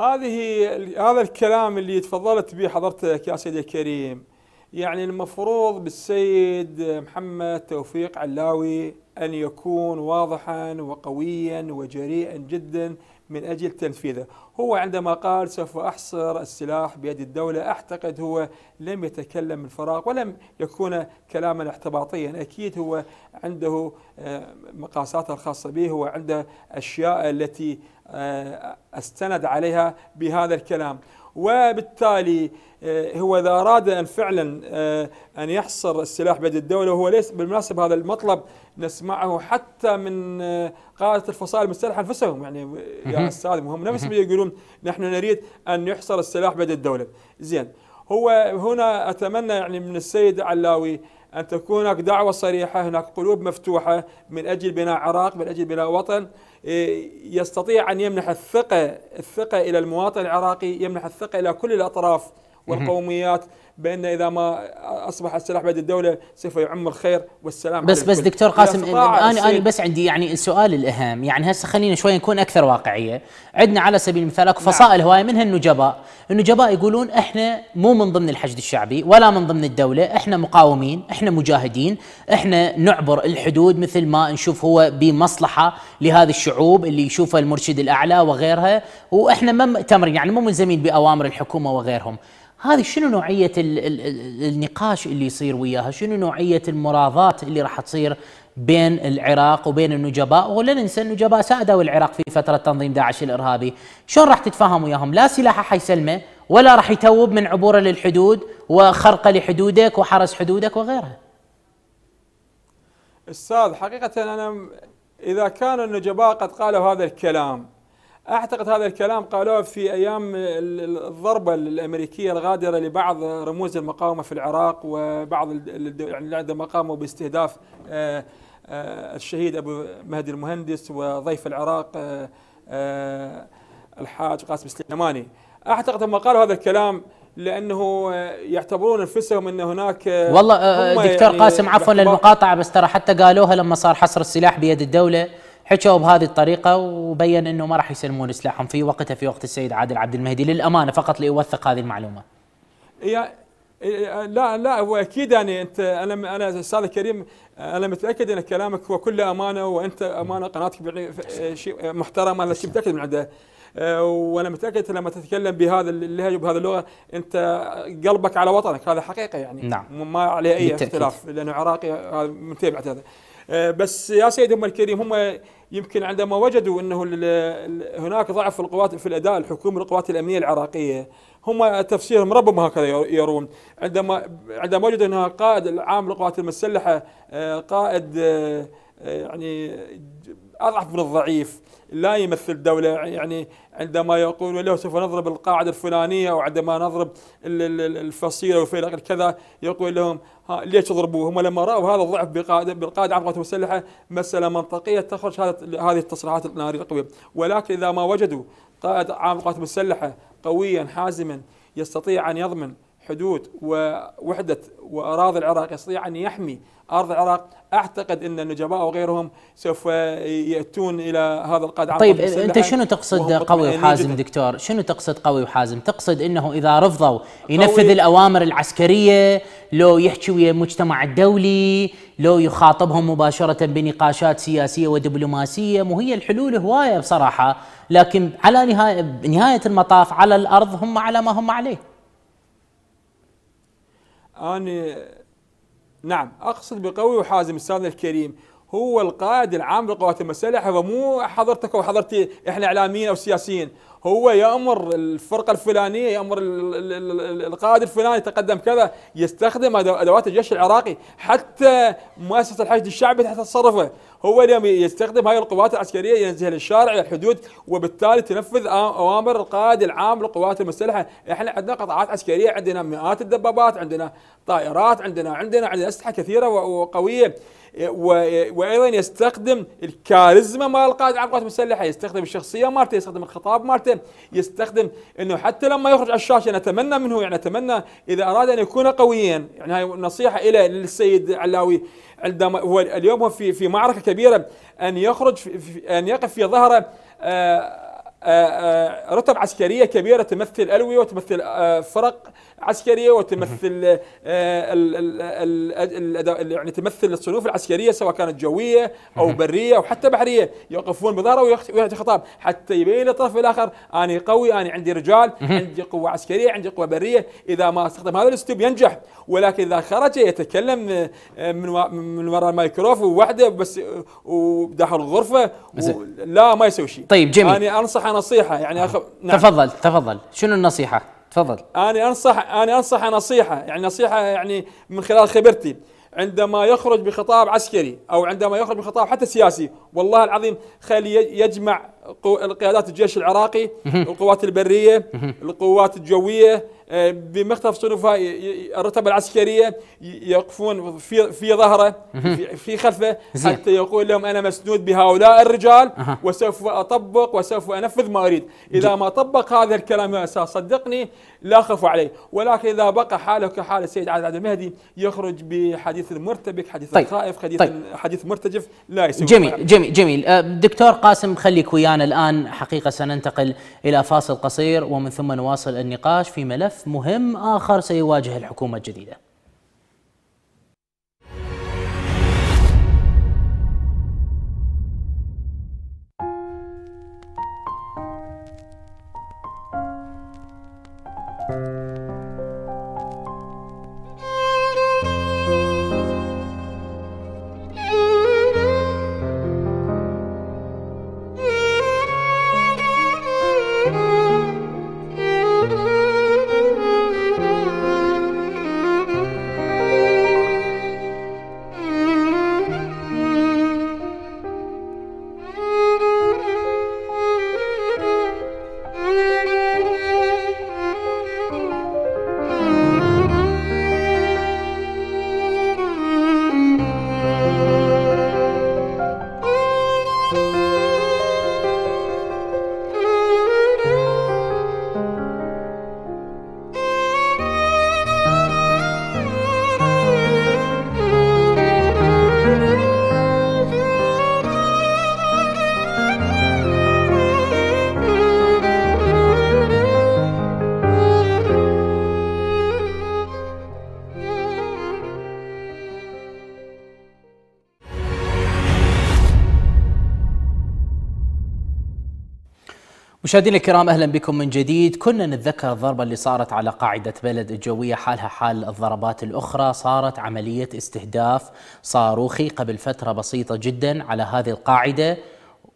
هذه هذا الكلام اللي تفضلت به حضرتك يا سيدي الكريم يعني المفروض بالسيد محمد توفيق علاوي ان يكون واضحا وقويا وجريئا جدا من اجل تنفيذه هو عندما قال سوف أحصر السلاح بيد الدولة أعتقد هو لم يتكلم من فراغ ولم يكون كلاما احتباطيا أكيد هو عنده آه، مقاساته الخاصة به هو عنده أشياء التي آه، استند عليها بهذا الكلام وبالتالي آه، هو إذا أراد ان فعلا آه، أن يحصر السلاح بيد الدولة وهو ليس بالمناسبة هذا المطلب نسمعه حتى من آه، قادة الفصائل المسلحة أنفسهم يعني يا أستاذ هم نفسهم يقولون نحن نريد أن يحصر السلاح بيد الدولة زين هو هنا أتمنى يعني من السيد علاوي أن تكون هناك دعوة صريحة هناك قلوب مفتوحة من أجل بناء عراق من أجل بناء وطن يستطيع أن يمنح الثقة الثقة إلى المواطن العراقي يمنح الثقة إلى كل الأطراف والقوميات بان اذا ما اصبح السلاح بيد الدوله سوف يعم الخير والسلام بس بس دكتور قاسم انا انا بس عندي يعني السؤال الاهم يعني هسه خلينا شوي نكون اكثر واقعيه عندنا على سبيل المثال اكو نعم. فصائل هوايه منها النجباء النجباء يقولون احنا مو من ضمن الحشد الشعبي ولا من ضمن الدوله احنا مقاومين احنا مجاهدين احنا نعبر الحدود مثل ما نشوف هو بمصلحه لهذه الشعوب اللي يشوفها المرشد الاعلى وغيرها واحنا ما تمرين يعني مو ملزمين باوامر الحكومه وغيرهم هذه شنو نوعيه النقاش اللي يصير وياها شنو نوعيه المراضات اللي راح تصير بين العراق وبين النجباء ولا ننسى النجباء ساعدوا العراق في فتره تنظيم داعش الارهابي شلون راح تتفاهم وياهم لا سلاحه حيسلمه ولا راح يتوب من عبوره للحدود وخرقه لحدودك وحرس حدودك وغيرها استاذ حقيقه انا اذا كان النجباء قد قالوا هذا الكلام اعتقد هذا الكلام قالوه في ايام الضربه الامريكيه الغادره لبعض رموز المقاومه في العراق وبعض يعني عندما قاموا باستهداف آه، آه، الشهيد ابو مهدي المهندس وضيف العراق آه، الحاج قاسم السليماني اعتقد هم قالوا هذا الكلام لانه يعتبرون انفسهم ان هناك والله دكتور يعني قاسم عفوا للمقاطعه بس ترى حتى قالوها لما صار حصر السلاح بيد الدوله حكوا بهذه الطريقة وبين أنه ما راح يسلمون سلاحهم في وقتها في وقت السيد عادل عبد المهدي للأمانة فقط لأوثق هذه المعلومة لا لا هو اكيد يعني انت انا انا استاذ كريم انا متاكد ان كلامك هو كله امانه وانت امانه قناتك شيء محترمه انا متاكد من عنده آه، وانا متاكد لما تتكلم بهذا اللهجه وبهذه اللغه انت قلبك على وطنك هذا حقيقه يعني نعم ما عليه اي اختلاف لانه عراقي هذا من تبعت هذا آه، بس يا سيد هم الكريم هم يمكن عندما وجدوا انه هناك ضعف في القوات في الاداء الحكومي للقوات الامنيه العراقيه هم تفسيرهم ربما هكذا يرون عندما عندما وجدوا انها قائد العام للقوات المسلحه آه، قائد آه، يعني اضعف من الضعيف لا يمثل دولة يعني عندما يقول له سوف نضرب القاعدة الفلانية أو عندما نضرب الفصيلة أو كذا يقول لهم ها ليش تضربوه هم لما رأوا هذا الضعف بقاعدة بالقاعدة عن مسلحة المسلحة مسألة منطقية تخرج هذه التصريحات النارية القوية ولكن إذا ما وجدوا قائد عام مسلحة المسلحة قويا حازما يستطيع أن يضمن حدود ووحدة وأراضي العراق يستطيع أن يحمي أرض العراق أعتقد أن النجباء وغيرهم سوف يأتون إلى هذا القادة طيب أنت شنو تقصد قوي وحازم جداً. دكتور شنو تقصد قوي وحازم تقصد أنه إذا رفضوا ينفذ الأوامر العسكرية لو يحكي ويا المجتمع الدولي لو يخاطبهم مباشرة بنقاشات سياسية ودبلوماسية مو هي الحلول هواية بصراحة لكن على نهاية, نهاية المطاف على الأرض هم على ما هم عليه أنا نعم أقصد بقوي وحازم السادة الكريم هو القائد العام للقوات المسلحة ومو حضرتك وحضرتي إحنا إعلاميين أو سياسيين هو يامر الفرقه الفلانيه يامر القائد الفلاني تقدم كذا يستخدم ادوات الجيش العراقي حتى مؤسسه الحشد الشعبي تحت تصرفه هو اليوم يستخدم هاي القوات العسكريه ينزل الشارع الى الحدود وبالتالي تنفذ اوامر القائد العام للقوات المسلحه احنا عندنا قطاعات عسكريه عندنا مئات الدبابات عندنا طائرات عندنا عندنا عندنا اسلحه كثيره وقويه وايضا يستخدم الكاريزما مال القائد على القوات المسلحه يستخدم الشخصيه مالته يستخدم الخطاب مالته يستخدم انه حتى لما يخرج على الشاشه نتمنى منه يعني نتمنى اذا اراد ان يكون قويا يعني هاي نصيحه الى للسيد علاوي عندما هو اليوم هو في في معركه كبيره ان يخرج في ان يقف في ظهره آه آه، آه، رتب عسكريه كبيره تمثل الويه وتمثل آه، فرق عسكريه وتمثل يعني تمثل الصنوف العسكريه سواء كانت جويه او بريه او حتى بحريه يقفون بظهره ويأتي خطاب حتى يبين الطرف الاخر اني قوي اني عندي رجال عندي قوه عسكريه عندي قوه بريه اذا ما استخدم هذا الاسلوب ينجح ولكن اذا خرج يتكلم من من وراء الميكروف وحده بس وداخل الغرفه لا ما يسوي شيء طيب جميل انا انصح نصيحه نصيحه يعني أخ... نعم. تفضل تفضل شنو النصيحه تفضل انا انصح انا انصح نصيحه يعني نصيحه يعني من خلال خبرتي عندما يخرج بخطاب عسكري او عندما يخرج بخطاب حتى سياسي والله العظيم خلي يجمع قو... قيادات الجيش العراقي القوات البريه القوات الجويه بمختلف صنوفها الرتب العسكريه يقفون في في ظهره في خلفه حتى يقول لهم انا مسنود بهؤلاء الرجال وسوف اطبق وسوف انفذ ما اريد، اذا ما طبق هذا الكلام يا استاذ صدقني لا خوف عليه، ولكن اذا بقى حاله كحال السيد عبد المهدي يخرج بحديث مرتبك، حديث طيب خائف، حديث طيب حديث مرتجف لا يسوي جميل جميل جميل، أه، دكتور قاسم خليك ويانا الان حقيقه سننتقل الى فاصل قصير ومن ثم نواصل النقاش في ملف ملف مهم آخر سيواجه الحكومة الجديدة مشاهدينا الكرام اهلا بكم من جديد، كنا نتذكر الضربه اللي صارت على قاعده بلد الجويه حالها حال الضربات الاخرى، صارت عمليه استهداف صاروخي قبل فتره بسيطه جدا على هذه القاعده،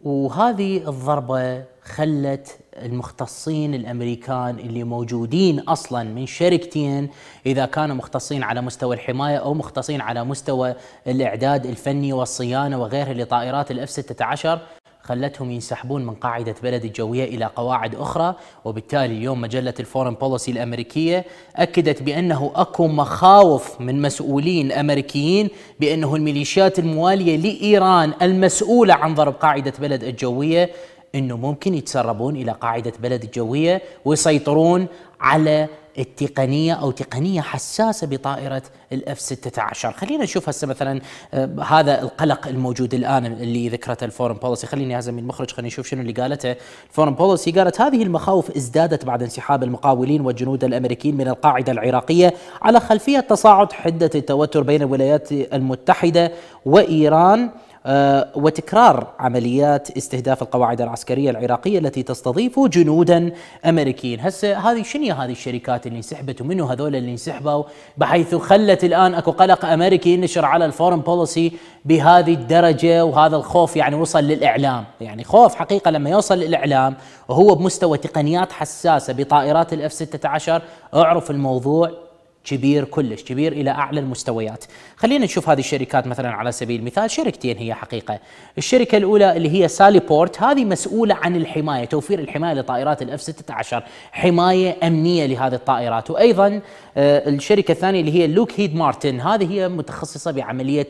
وهذه الضربه خلت المختصين الامريكان اللي موجودين اصلا من شركتين اذا كانوا مختصين على مستوى الحمايه او مختصين على مستوى الاعداد الفني والصيانه وغيرها لطائرات الاف 16 خلتهم ينسحبون من قاعدة بلد الجوية إلى قواعد أخرى وبالتالي اليوم مجلة الفورن بوليسي الأمريكية أكدت بأنه أكو مخاوف من مسؤولين أمريكيين بأنه الميليشيات الموالية لإيران المسؤولة عن ضرب قاعدة بلد الجوية أنه ممكن يتسربون إلى قاعدة بلد الجوية ويسيطرون على التقنيه او تقنيه حساسه بطائره الاف 16 خلينا نشوف هسه مثلا آه، هذا القلق الموجود الان اللي ذكرته الفورم بوليسي خليني هزم المخرج خلينا نشوف شنو اللي قالته الفورم بوليسي قالت هذه المخاوف ازدادت بعد انسحاب المقاولين والجنود الامريكيين من القاعده العراقيه على خلفيه تصاعد حده التوتر بين الولايات المتحده وايران آه، وتكرار عمليات استهداف القواعد العسكريه العراقيه التي تستضيف جنودا امريكيين، هسه هذه شنو هذه الشركات اللي انسحبت ومنو هذول اللي انسحبوا بحيث خلت الان اكو قلق امريكي ينشر على الفورم بوليسي بهذه الدرجه وهذا الخوف يعني وصل للاعلام، يعني خوف حقيقه لما يوصل للاعلام وهو بمستوى تقنيات حساسه بطائرات الاف 16 اعرف الموضوع كبير كلش كبير الى اعلى المستويات خلينا نشوف هذه الشركات مثلا على سبيل المثال شركتين هي حقيقه الشركه الاولى اللي هي سالي بورت هذه مسؤوله عن الحمايه توفير الحمايه لطائرات الاف 16 حمايه امنيه لهذه الطائرات وايضا آه، الشركه الثانيه اللي هي لوك هيد مارتن هذه هي متخصصه بعمليه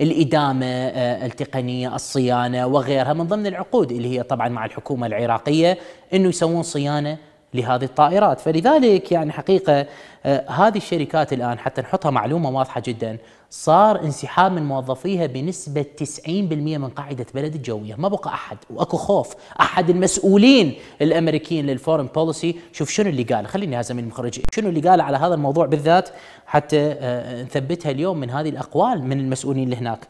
الادامه آه، التقنيه الصيانه وغيرها من ضمن العقود اللي هي طبعا مع الحكومه العراقيه انه يسوون صيانه لهذه الطائرات فلذلك يعني حقيقة آه، هذه الشركات الآن حتى نحطها معلومة واضحة جدا صار انسحاب من موظفيها بنسبة 90% من قاعدة بلد الجوية ما بقى أحد وأكو خوف أحد المسؤولين الأمريكيين للفورن بوليسي شوف شنو اللي قال خليني هذا من المخرج شنو اللي قال على هذا الموضوع بالذات حتى آه، آه، نثبتها اليوم من هذه الأقوال من المسؤولين اللي هناك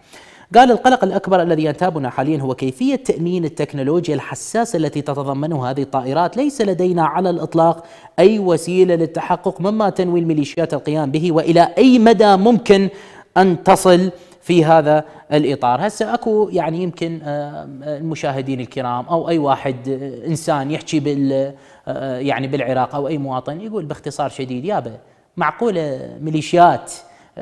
قال القلق الأكبر الذي ينتابنا حاليا هو كيفية تأمين التكنولوجيا الحساسة التي تتضمنها هذه الطائرات ليس لدينا على الإطلاق أي وسيلة للتحقق مما تنوي الميليشيات القيام به وإلى أي مدى ممكن أن تصل في هذا الاطار، هسه اكو يعني يمكن آه، المشاهدين الكرام او اي واحد آه، انسان يحكي بال آه، يعني بالعراق او اي مواطن يقول باختصار شديد يابا معقوله ميليشيات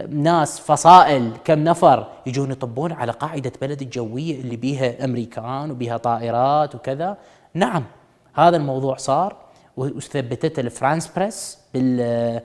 ناس فصائل كم نفر يجون يطبون على قاعدة بلد الجوية اللي بيها أمريكان وبيها طائرات وكذا نعم هذا الموضوع صار وثبتته الفرانس بريس آه،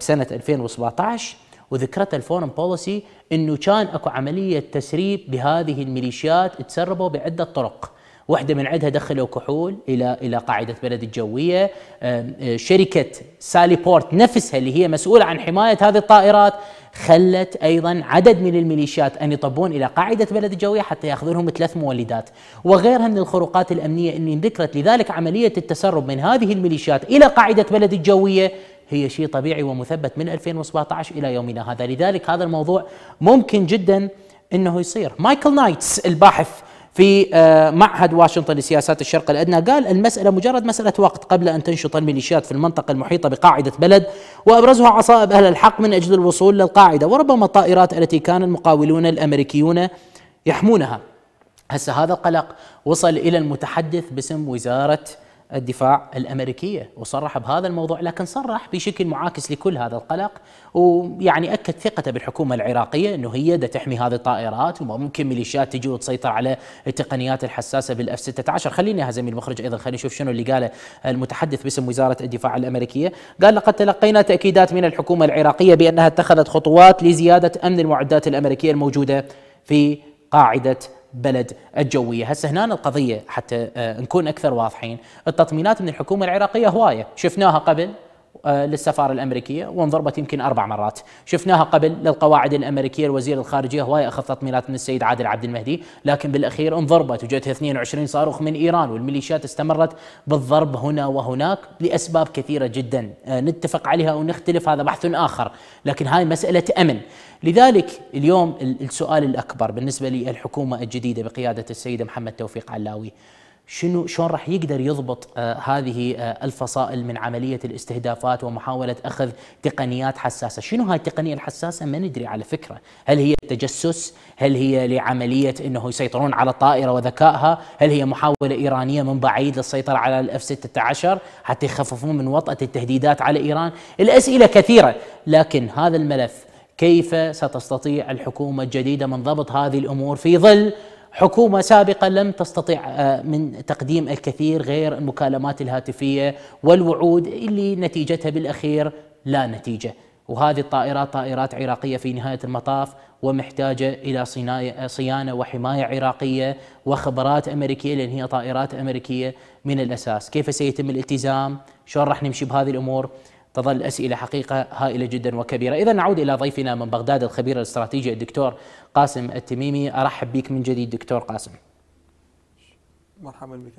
بسنة 2017 وذكرت الفورم بوليسي انه كان اكو عمليه تسريب لهذه الميليشيات تسربوا بعده طرق واحدة من عندها دخلوا كحول إلى إلى قاعدة بلد الجوية آه، شركة سالي بورت نفسها اللي هي مسؤولة عن حماية هذه الطائرات خلت ايضا عدد من الميليشيات ان يطبون الى قاعده بلد الجويه حتى ياخذوا لهم ثلاث مولدات وغيرها من الخروقات الامنيه اللي ذكرت لذلك عمليه التسرب من هذه الميليشيات الى قاعده بلد الجويه هي شيء طبيعي ومثبت من 2017 الى يومنا هذا لذلك هذا الموضوع ممكن جدا انه يصير مايكل نايتس الباحث في آه، معهد واشنطن لسياسات الشرق الأدنى قال المسألة مجرد مسألة وقت قبل أن تنشط الميليشيات في المنطقة المحيطة بقاعدة بلد وأبرزها عصائب أهل الحق من أجل الوصول للقاعدة وربما الطائرات التي كان المقاولون الأمريكيون يحمونها هسه هذا القلق وصل إلى المتحدث باسم وزارة الدفاع الامريكيه وصرح بهذا الموضوع لكن صرح بشكل معاكس لكل هذا القلق ويعني اكد ثقته بالحكومه العراقيه انه هي دا تحمي هذه الطائرات وممكن ميليشيات تجي وتسيطر على التقنيات الحساسه بالاف 16 خليني يا زميل المخرج ايضا خليني نشوف شنو اللي قاله المتحدث باسم وزاره الدفاع الامريكيه قال لقد تلقينا تاكيدات من الحكومه العراقيه بانها اتخذت خطوات لزياده امن المعدات الامريكيه الموجوده في قاعده بلد الجويه، هسه هنا القضيه حتى آه، نكون اكثر واضحين، التطمينات من الحكومه العراقيه هوايه، شفناها قبل آه، للسفاره الامريكيه وانضربت يمكن اربع مرات، شفناها قبل للقواعد الامريكيه الوزير الخارجيه هواي اخذ تطمينات من السيد عادل عبد المهدي، لكن بالاخير انضربت وجتها 22 صاروخ من ايران والميليشيات استمرت بالضرب هنا وهناك لاسباب كثيره جدا آه، نتفق عليها ونختلف هذا بحث اخر، لكن هاي مساله امن، لذلك اليوم السؤال الاكبر بالنسبه للحكومه الجديده بقياده السيد محمد توفيق علاوي شنو شلون راح يقدر يضبط آه، هذه آه، الفصائل من عمليه الاستهدافات ومحاوله اخذ تقنيات حساسه، شنو هاي التقنيه الحساسه؟ ما ندري على فكره، هل هي التجسس؟ هل هي لعمليه انه يسيطرون على الطائره وذكائها؟ هل هي محاوله ايرانيه من بعيد للسيطره على الاف 16 حتى يخففون من وطاه التهديدات على ايران؟ الاسئله كثيره، لكن هذا الملف كيف ستستطيع الحكومه الجديده من ضبط هذه الامور في ظل حكومه سابقه لم تستطع آه، من تقديم الكثير غير المكالمات الهاتفيه والوعود اللي نتيجتها بالاخير لا نتيجه وهذه الطائرات طائرات عراقيه في نهايه المطاف ومحتاجه الى صيانه وحمايه عراقيه وخبرات امريكيه لان هي طائرات امريكيه من الاساس، كيف سيتم الالتزام؟ شلون راح نمشي بهذه الامور؟ تظل الأسئلة حقيقة هائلة جدا وكبيرة إذا نعود إلى ضيفنا من بغداد الخبير الاستراتيجي الدكتور قاسم التميمي أرحب بك من جديد دكتور قاسم مرحبا بك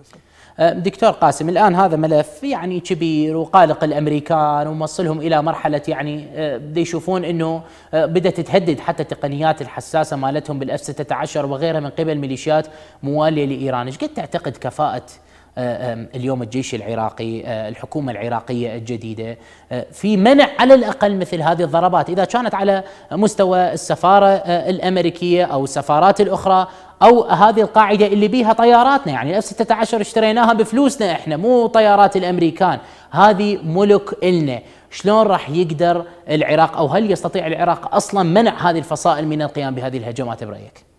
أه، دكتور قاسم الان هذا ملف يعني كبير وقالق الامريكان وموصلهم الى مرحله يعني أه، يشوفون انه أه، بدات تتهدد حتى التقنيات الحساسه مالتهم بالاف 16 وغيرها من قبل ميليشيات مواليه لايران، ايش قد تعتقد كفاءه آه، اليوم الجيش العراقي آه، الحكومة العراقية الجديدة آه، في منع على الأقل مثل هذه الضربات إذا كانت على مستوى السفارة الأمريكية أو السفارات الأخرى أو هذه القاعدة اللي بيها طياراتنا يعني الاف 16 اشتريناها بفلوسنا إحنا مو طيارات الأمريكان هذه ملك إلنا شلون راح يقدر العراق أو هل يستطيع العراق أصلا منع هذه الفصائل من القيام بهذه الهجمات برأيك؟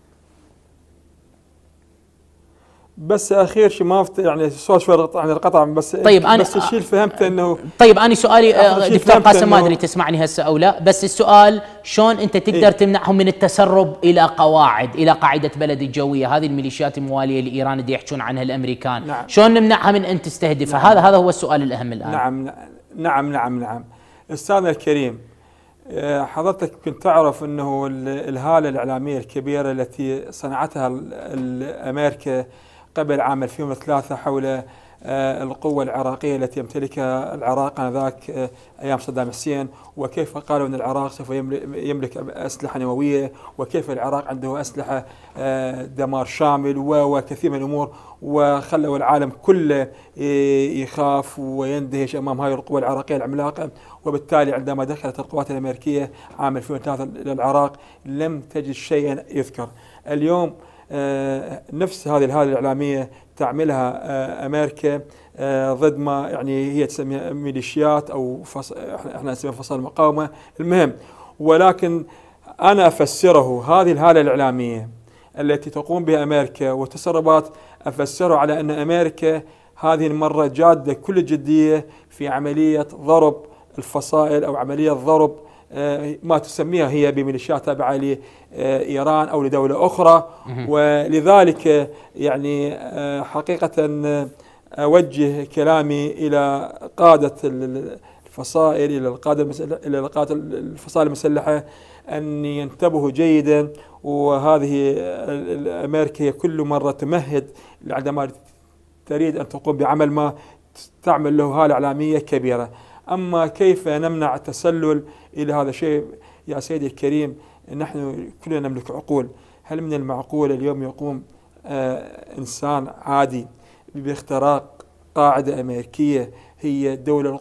بس اخير شيء ما فت يعني الصوت شوي عن يعني القطع بس طيب انا بس الشيء فهمته انه طيب انا سؤالي دكتور قاسم ما ادري تسمعني هسه او لا بس السؤال شلون انت تقدر إيه؟ تمنعهم من التسرب الى قواعد الى قاعده بلد الجويه هذه الميليشيات المواليه لايران اللي يحجون عنها الامريكان نعم. شلون نمنعها من ان تستهدفها نعم. هذا هذا هو السؤال الاهم الان نعم نعم نعم نعم, نعم. استاذنا الكريم آه، حضرتك كنت تعرف انه الهاله الاعلاميه الكبيره التي صنعتها امريكا قبل عام 2003 حول آه، القوة العراقية التي يمتلكها العراق آنذاك آه، أيام صدام حسين وكيف قالوا أن العراق سوف يملك أسلحة نووية وكيف العراق عنده أسلحة آه، دمار شامل وكثير من الأمور وخلوا العالم كله يخاف ويندهش أمام هذه القوة العراقية العملاقة وبالتالي عندما دخلت القوات الأمريكية عام 2003 للعراق لم تجد شيئا يذكر اليوم آه، نفس هذه الهاله الاعلاميه تعملها آه، امريكا آه، ضد ما يعني هي تسميها ميليشيات او احنا نسميها فصائل المقاومه المهم ولكن انا افسره هذه الهاله الاعلاميه التي تقوم بها امريكا وتسربات افسره على ان امريكا هذه المره جاده كل الجديه في عمليه ضرب الفصائل او عمليه ضرب آه، ما تسميها هي بميليشيات تابعه لايران او لدوله اخرى ولذلك آه، يعني آه، حقيقه اوجه كلامي الى قاده الفصائل الى القاده الى القاده الفصائل المسلحه ان ينتبهوا جيدا وهذه امريكا كل مره تمهد عندما تريد ان تقوم بعمل ما تعمل له هاله اعلاميه كبيره. أما كيف نمنع التسلل إلى هذا الشيء يا سيدي الكريم نحن كلنا نملك عقول هل من المعقول اليوم يقوم آه، إنسان عادي باختراق قاعدة أمريكية هي الدولة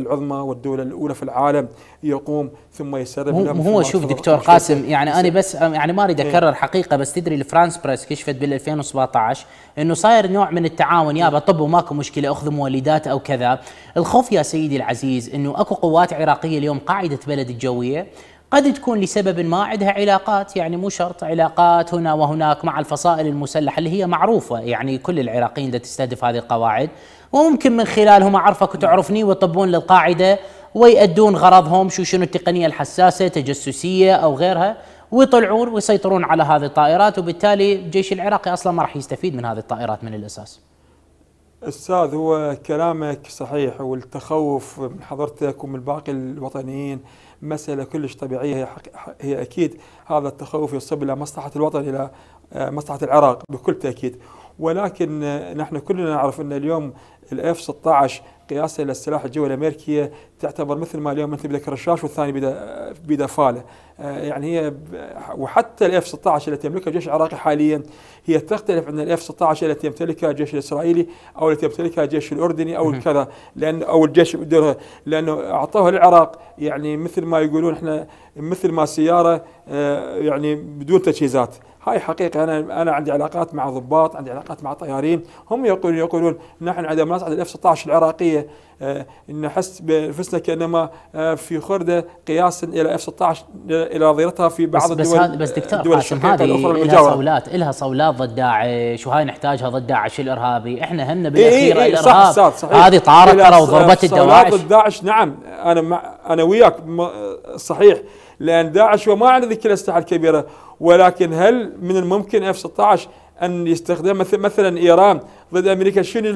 العظمى والدولة الأولى في العالم يقوم ثم يسرب هو, هو شوف دكتور قاسم يعني أنا بس يعني ما أريد إيه. أكرر حقيقة بس تدري الفرانس بريس كشفت بال 2017 أنه صاير نوع من التعاون يابا طب وماكو مشكلة أخذوا مولدات أو كذا الخوف يا سيدي العزيز أنه أكو قوات عراقية اليوم قاعدة بلد الجوية قد تكون لسبب ما عندها علاقات يعني مو شرط علاقات هنا وهناك مع الفصائل المسلحه اللي هي معروفه يعني كل العراقيين اللي تستهدف هذه القواعد وممكن من خلالهم اعرفك وتعرفني ويطبون للقاعده ويؤدون غرضهم شو شنو التقنيه الحساسه تجسسيه او غيرها ويطلعون ويسيطرون على هذه الطائرات وبالتالي الجيش العراقي اصلا ما راح يستفيد من هذه الطائرات من الاساس. استاذ هو كلامك صحيح والتخوف من حضرتك ومن باقي الوطنيين مسألة كلش طبيعية هي, حق هي أكيد هذا التخوف يصب إلى مصلحة الوطن إلى آه، مصلحة العراق بكل تأكيد ولكن آه، نحن كلنا نعرف أن اليوم الاف 16 قياسه للسلاح الجوي الامريكي تعتبر مثل ما اليوم مثل بدك رشاش والثاني بدا بدا فاله آه، يعني هي وحتى الاف 16 التي يملكها الجيش العراقي حاليا هي تختلف عن الاف 16 التي يمتلكها الجيش الاسرائيلي او التي يمتلكها الجيش الاردني او كذا لان او الجيش الدولة لانه اعطوها العراق يعني مثل ما يقولون احنا مثل ما سياره آه، يعني بدون تجهيزات هاي حقيقه انا انا عندي علاقات مع ضباط عندي علاقات مع طيارين هم يقولون يقولون نحن عندما نصعد الاف 16 العراقيه آه، نحس بانفسنا كانما آه، في خرده قياسا الى اف 16 آه، الى نظيرتها في بعض بس الدول بس دكتور الدول قاسم هذه لها صولات لها صولات ضد داعش وهاي نحتاجها ضد داعش الارهابي احنا همنا بالاخير إيه إيه, إيه، الارهاب صح صح صحيح. هذه طارت ترى وضربت الدواعش ضد داعش نعم انا مع انا وياك صحيح لأن داعش وما عنده ذيك الأسلحة الكبيرة ولكن هل من الممكن اف 16 أن يستخدم مثلا إيران ضد أمريكا شنو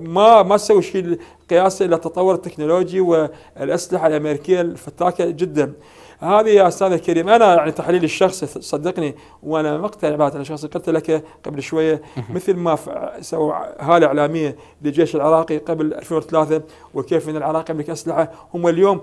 ما ما سوي شيء قياس إلى التطور التكنولوجي والأسلحة الأمريكية الفتاكة جدا هذه يا استاذ الكريم انا يعني تحليلي الشخصي صدقني وانا مقتنع بهذا الشخص قلت لك قبل شويه مثل ما سووا هاله اعلاميه للجيش العراقي قبل 2003 وكيف ان العراق يملك اسلحه هم اليوم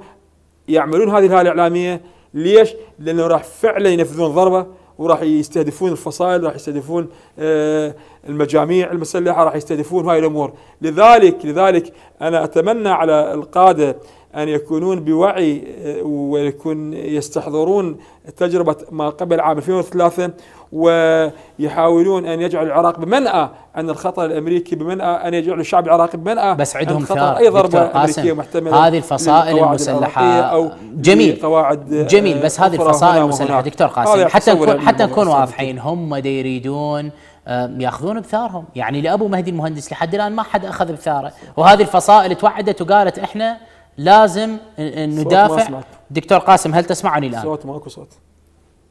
يعملون هذه الهاله الاعلاميه ليش؟ لانه راح فعلا ينفذون ضربه وراح يستهدفون الفصائل راح يستهدفون آه، المجاميع المسلحه راح يستهدفون هاي الامور لذلك لذلك انا اتمنى على القاده ان يكونون بوعي آه، ويكون يستحضرون تجربه ما قبل عام 2003 ويحاولون ان يجعلوا العراق بمنأى عن الخطر الامريكي بمنأى ان يجعلوا الشعب العراقي بمنأى بس عندهم خطر اي ضربه امريكيه محتمله هذه الفصائل المسلحه أو جميل قواعد آه، جميل بس هذه الفصائل المسلحه دكتور قاسم حتى نكون حتى نكون واضحين هم يريدون آه، ياخذون بثارهم يعني لابو مهدي المهندس لحد الان ما حد اخذ بثاره وهذه الفصائل توعدت وقالت احنا لازم ندافع دكتور قاسم هل تسمعني الان صوت ماكو صوت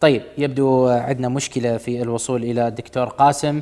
طيب يبدو عندنا مشكلة في الوصول إلى الدكتور قاسم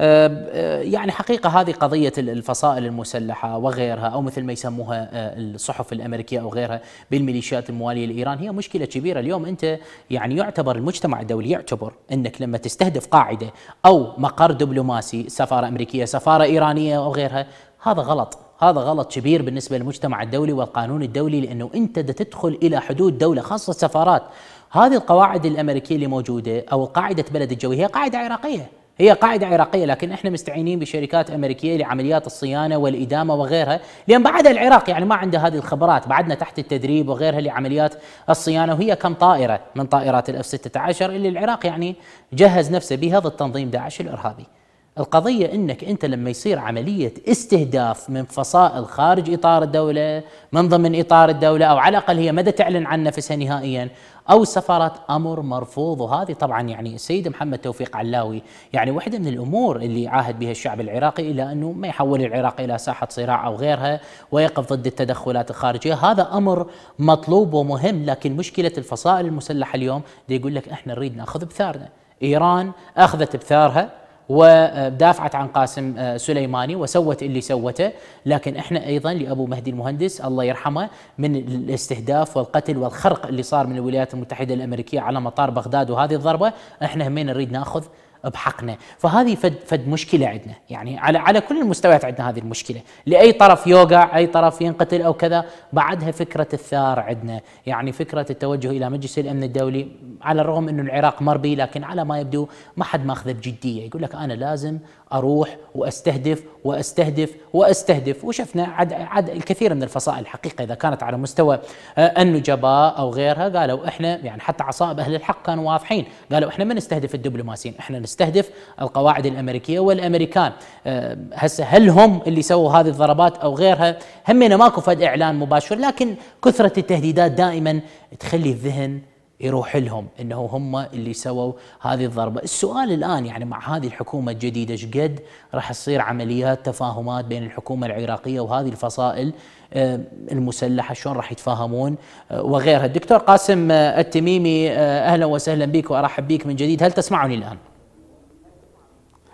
آه، آه، يعني حقيقة هذه قضية الفصائل المسلحة وغيرها أو مثل ما يسموها آه، الصحف الأمريكية أو غيرها بالميليشيات الموالية لإيران هي مشكلة كبيرة اليوم أنت يعني يعتبر المجتمع الدولي يعتبر أنك لما تستهدف قاعدة أو مقر دبلوماسي سفارة أمريكية سفارة إيرانية أو غيرها هذا غلط هذا غلط كبير بالنسبة للمجتمع الدولي والقانون الدولي لأنه أنت تدخل إلى حدود دولة خاصة السفارات هذه القواعد الامريكيه اللي موجوده او قاعده بلد الجوي هي قاعده عراقيه هي قاعدة عراقية لكن احنا مستعينين بشركات أمريكية لعمليات الصيانة والإدامة وغيرها لأن بعد العراق يعني ما عنده هذه الخبرات بعدنا تحت التدريب وغيرها لعمليات الصيانة وهي كم طائرة من طائرات الأف 16 اللي العراق يعني جهز نفسه بها ضد تنظيم داعش الإرهابي القضية انك انت لما يصير عملية استهداف من فصائل خارج اطار الدولة من ضمن اطار الدولة او على الاقل هي مدى تعلن عن نفسها نهائيا او السفارات امر مرفوض وهذه طبعا يعني السيد محمد توفيق علاوي يعني واحده من الامور اللي عاهد بها الشعب العراقي الى انه ما يحول العراق الى ساحه صراع او غيرها ويقف ضد التدخلات الخارجيه هذا امر مطلوب ومهم لكن مشكله الفصائل المسلحه اليوم دي يقول لك احنا نريد ناخذ بثارنا ايران اخذت بثارها ودافعت عن قاسم آه، سليماني وسوت اللي سوته لكن احنا ايضا لابو مهدي المهندس الله يرحمه من الاستهداف والقتل والخرق اللي صار من الولايات المتحده الامريكيه على مطار بغداد وهذه الضربه احنا همين نريد ناخذ بحقنا فهذه فد, فد مشكلة عندنا يعني على على كل المستويات عندنا هذه المشكلة لأي طرف يوقع أي طرف ينقتل أو كذا بعدها فكرة الثار عندنا يعني فكرة التوجه إلى مجلس الأمن الدولي على الرغم أنه العراق مر به لكن على ما يبدو ما حد ماخذه بجدية يقول لك أنا لازم اروح واستهدف واستهدف واستهدف وشفنا عد عد الكثير من الفصائل الحقيقه اذا كانت على مستوى آه، النجباء او غيرها قالوا احنا يعني حتى عصائب اهل الحق كانوا واضحين قالوا احنا ما نستهدف الدبلوماسيين احنا نستهدف القواعد الامريكيه والامريكان آه، هسه هل هم اللي سووا هذه الضربات او غيرها همنا ماكو فد اعلان مباشر لكن كثره التهديدات دائما تخلي الذهن يروح لهم انه هم اللي سووا هذه الضربه، السؤال الان يعني مع هذه الحكومه الجديده ايش قد راح تصير عمليات تفاهمات بين الحكومه العراقيه وهذه الفصائل آه، المسلحه شلون راح يتفاهمون آه، وغيرها، الدكتور قاسم آه، التميمي اهلا وسهلا بك وارحب بك من جديد، هل تسمعني الان؟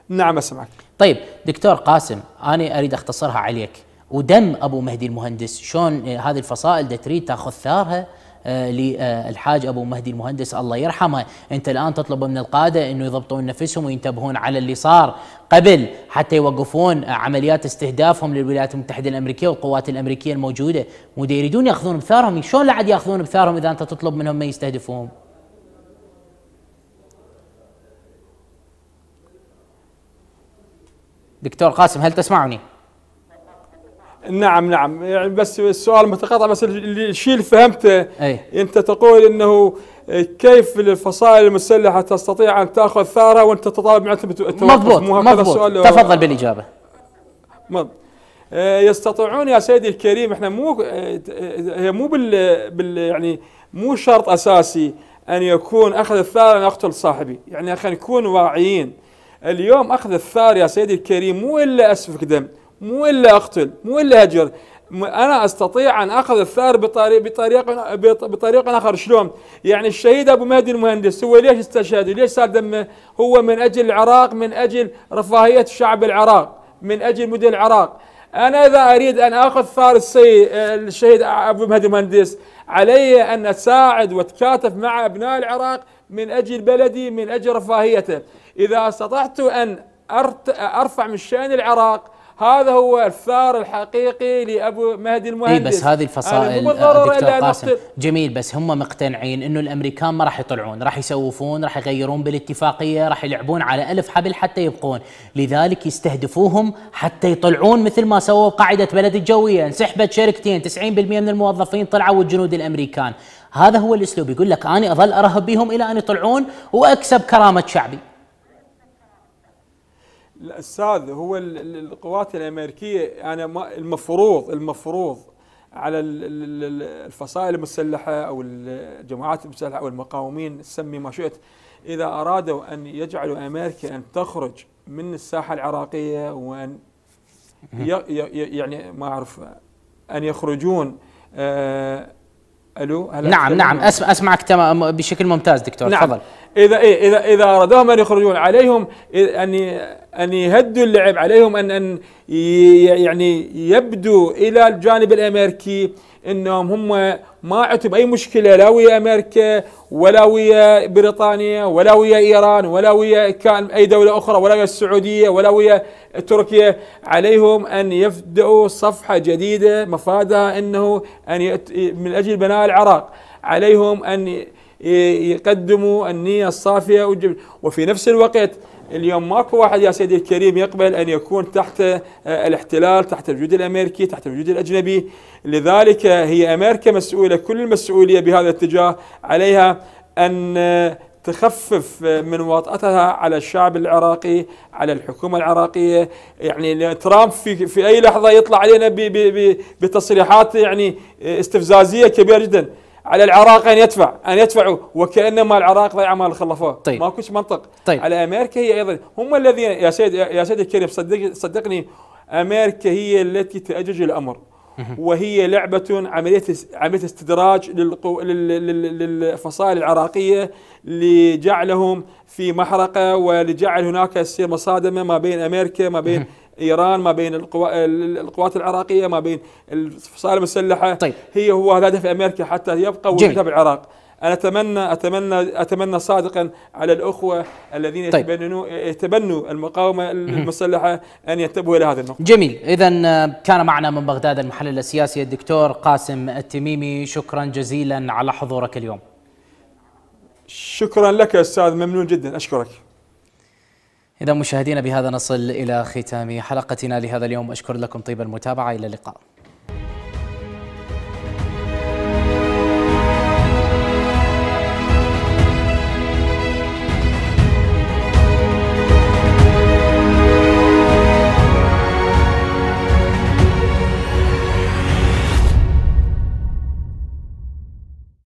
نعم اسمعك. طيب دكتور قاسم انا اريد اختصرها عليك ودم ابو مهدي المهندس شلون هذه الفصائل تريد تاخذ ثارها آه، للحاج ابو مهدي المهندس الله يرحمه انت الان تطلب من القاده انه يضبطون نفسهم وينتبهون على اللي صار قبل حتى يوقفون عمليات استهدافهم للولايات المتحده الامريكيه والقوات الامريكيه الموجوده مو يريدون ياخذون بثارهم شلون لعد ياخذون بثارهم اذا انت تطلب منهم ما يستهدفوهم دكتور قاسم هل تسمعني؟ نعم نعم يعني بس السؤال متقاطع بس الشيء اللي فهمته أي. انت تقول انه كيف الفصائل المسلحه تستطيع ان تاخذ ثاره وانت تطالب معتم التوقف مضبوط مضبوط تفضل بالاجابه مض... آه، يستطيعون يا سيدي الكريم احنا مو آه، هي مو بال, بال يعني مو شرط اساسي ان يكون اخذ الثار ان اقتل صاحبي، يعني خلينا نكون واعيين. اليوم اخذ الثار يا سيدي الكريم مو الا اسفك دم، مو إلا أقتل مو إلا أجر انا استطيع ان اخذ الثار بطريق بطريق بطريق اخر شلون؟ يعني الشهيد ابو مهدي المهندس هو ليش استشهد؟ ليش صار دمه؟ هو من اجل العراق من اجل رفاهيه شعب العراق، من اجل مدن العراق. انا اذا اريد ان اخذ ثار السيد الشهيد ابو مهدي المهندس علي ان اساعد واتكاتف مع ابناء العراق من اجل بلدي من اجل رفاهيته. اذا استطعت ان ارفع من شان العراق هذا هو الثار الحقيقي لابو مهدي إيه، المهندس اي بس هذه الفصائل يعني آه، دكتور قاسم جميل بس هم مقتنعين انه الامريكان ما راح يطلعون راح يسوفون راح يغيرون بالاتفاقيه راح يلعبون على الف حبل حتى يبقون لذلك يستهدفوهم حتى يطلعون مثل ما سووا قاعده بلد الجويه انسحبت شركتين 90% من الموظفين طلعوا والجنود الامريكان هذا هو الاسلوب يقول لك انا اظل ارهب بهم الى ان يطلعون واكسب كرامه شعبي الاستاذ هو القوات الامريكيه انا ما المفروض المفروض على الفصائل المسلحه او الجماعات المسلحه او المقاومين سمي ما شئت اذا ارادوا ان يجعلوا امريكا ان تخرج من الساحه العراقيه وان يعني ما اعرف ان يخرجون آه الو نعم نعم اسمعك تمام بشكل ممتاز دكتور نعم. تفضل إذا إيه إذا إذا أرادوهم أن يخرجون عليهم أن أن يهدوا اللعب عليهم أن أن يعني يبدو إلى الجانب الأمريكي أنهم هم ما عندهم أي مشكلة لا ويا أمريكا ولا ويا بريطانيا ولا ويا إيران ولا ويا كان أي دولة أخرى ولا ويا السعودية ولا ويا تركيا عليهم أن يبدأوا صفحة جديدة مفادها أنه أن من أجل بناء العراق عليهم أن يقدموا النية الصافية وفي نفس الوقت اليوم ماكو واحد يا سيدي الكريم يقبل أن يكون تحت آه، الاحتلال تحت الوجود الأمريكي تحت الوجود الأجنبي لذلك هي أمريكا مسؤولة كل المسؤولية بهذا الاتجاه عليها أن آه، تخفف آه، من وطأتها على الشعب العراقي على الحكومة العراقية يعني ترامب في, في أي لحظة يطلع علينا بتصريحات يعني استفزازية كبيرة جداً على العراق ان يدفع ان يدفعوا وكانما العراق ضيع مال خلفوه طيب. ماكوش منطق طيب. على امريكا هي ايضا هم الذين يا سيد يا سيدي الكريم صدق صدقني امريكا هي التي تاجج الامر وهي لعبة عملية عملية استدراج للقو... للفصائل العراقية لجعلهم في محرقة ولجعل هناك تصير مصادمة ما بين أمريكا ما بين ايران ما بين القوى القوات العراقيه ما بين الفصائل المسلحه طيب. هي هو هدف امريكا حتى يبقى وجودها بالعراق انا اتمنى اتمنى اتمنى صادقا على الاخوه الذين طيب. يتبنوا يتبنوا المقاومه المسلحه ان ينتبهوا الى هذه النقطه. جميل، اذا كان معنا من بغداد المحلل السياسي الدكتور قاسم التميمي، شكرا جزيلا على حضورك اليوم. شكرا لك استاذ ممنون جدا اشكرك. إذا مشاهدينا بهذا نصل إلى ختام حلقتنا لهذا اليوم أشكر لكم طيب المتابعة إلى اللقاء